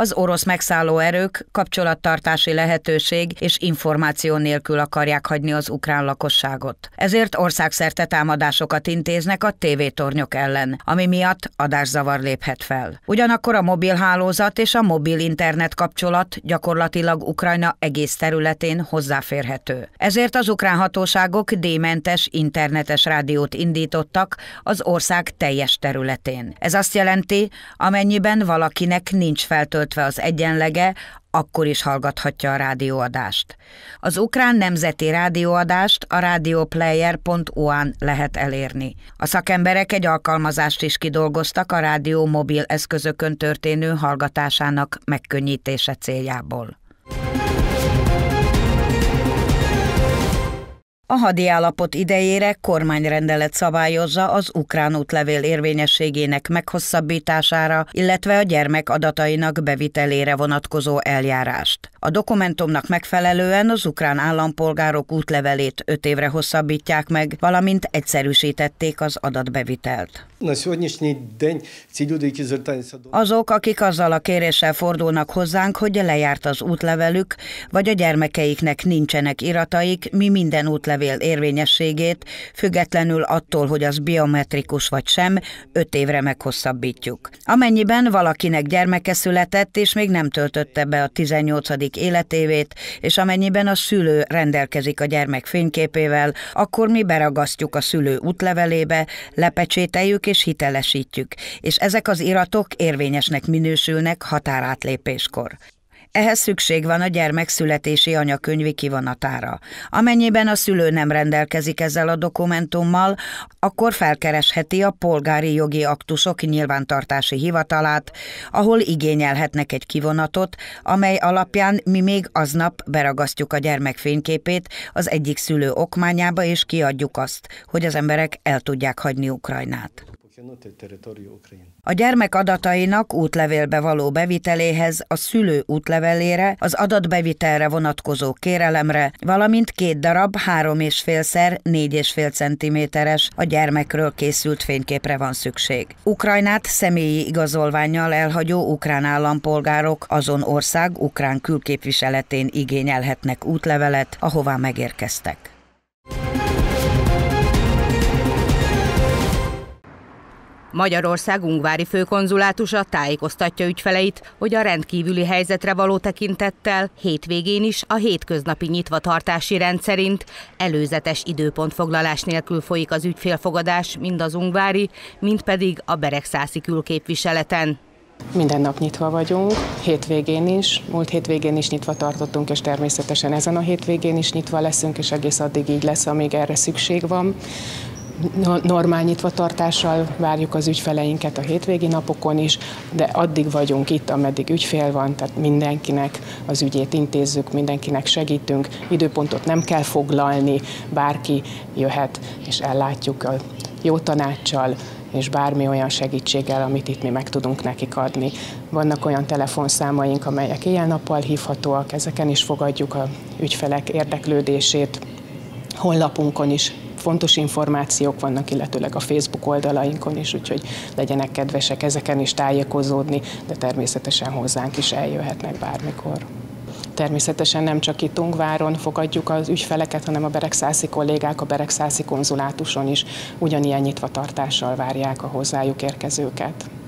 az orosz megszálló erők kapcsolattartási lehetőség és információ nélkül akarják hagyni az ukrán lakosságot. Ezért országszerte támadásokat intéznek a tévétornyok ellen, ami miatt adászavar léphet fel. Ugyanakkor a mobilhálózat és a mobil internet kapcsolat gyakorlatilag Ukrajna egész területén hozzáférhető. Ezért az ukrán hatóságok démentes internetes rádiót indítottak az ország teljes területén. Ez azt jelenti, amennyiben valakinek nincs feltöltve kötve az egyenlege, akkor is hallgathatja a rádióadást. Az ukrán nemzeti rádióadást a radioplayer.oan lehet elérni. A szakemberek egy alkalmazást is kidolgoztak a rádió mobil eszközökön történő hallgatásának megkönnyítése céljából. A hadi állapot idejére kormányrendelet szabályozza az ukrán útlevél érvényességének meghosszabbítására, illetve a gyermek adatainak bevitelére vonatkozó eljárást. A dokumentumnak megfelelően az ukrán állampolgárok útlevelét öt évre hosszabbítják meg, valamint egyszerűsítették az adatbevitelt. На сьогоднішній день ці люди, які звертаються до Azok, akik azzal a kéréssel fordulnak hozzánk, hogy lejárt az útlevelük, vagy a gyermekeiknek nincsenek irataik, mi minden útlevél érvényességét, függetlenül attól, hogy az biometrikus vagy sem, öt évre meghosszabbítjuk. Amennyiben valakinek gyermeke született, és még nem töltötte be a 18. életévét, és amennyiben a szülő rendelkezik a gyermek fényképével, akkor mi beragasztjuk a szülő útlevelébe, lepecsételjük és hitelesítjük, és ezek az iratok érvényesnek minősülnek határátlépéskor. Ehhez szükség van a gyermek születési anyakönyvi kivonatára. Amennyiben a szülő nem rendelkezik ezzel a dokumentummal, akkor felkeresheti a polgári jogi aktusok nyilvántartási hivatalát, ahol igényelhetnek egy kivonatot, amely alapján mi még aznap beragasztjuk a gyermek fényképét az egyik szülő okmányába és kiadjuk azt, hogy az emberek el tudják hagyni Ukrajnát. A gyermek adatainak útlevélbe való beviteléhez, a szülő útlevelére, az adatbevitelre vonatkozó kérelemre, valamint két darab 3,5-szer 4,5 cm-es a gyermekről készült fényképre van szükség. Ukrajnát személyi igazolványjal elhagyó ukrán állampolgárok azon ország ukrán külképviseletén igényelhetnek útlevelet, ahová megérkeztek. Magyarország ungvári főkonzulátusa tájékoztatja ügyfeleit, hogy a rendkívüli helyzetre való tekintettel hétvégén is a hétköznapi nyitvatartási rendszerint előzetes időpontfoglalás nélkül folyik az ügyfélfogadás mind az ungvári, mind pedig a beregszászi külképviseleten. Minden nap nyitva vagyunk, hétvégén is, múlt hétvégén is nyitva tartottunk, és természetesen ezen a hétvégén is nyitva leszünk, és egész addig így lesz, amíg erre szükség van normál nyitva tartással várjuk az ügyfeleinket a hétvégi napokon is, de addig vagyunk itt, ameddig ügyfél van, tehát mindenkinek az ügyét intézzük, mindenkinek segítünk, időpontot nem kell foglalni, bárki jöhet és ellátjuk a jó tanácssal, és bármi olyan segítséggel, amit itt mi meg tudunk nekik adni. Vannak olyan telefonszámaink, amelyek éjjel-nappal hívhatóak, ezeken is fogadjuk a ügyfelek érdeklődését, honlapunkon is fontos információk vannak, illetőleg a Facebook oldalainkon is, úgyhogy legyenek kedvesek ezeken is tájékozódni, de természetesen hozzánk is eljöhetnek bármikor. Természetesen nem csak itt Ungváron fogadjuk az ügyfeleket, hanem a beregszászi kollégák a beregszászi konzulátuson is ugyanilyen nyitvatartással várják a hozzájuk érkezőket.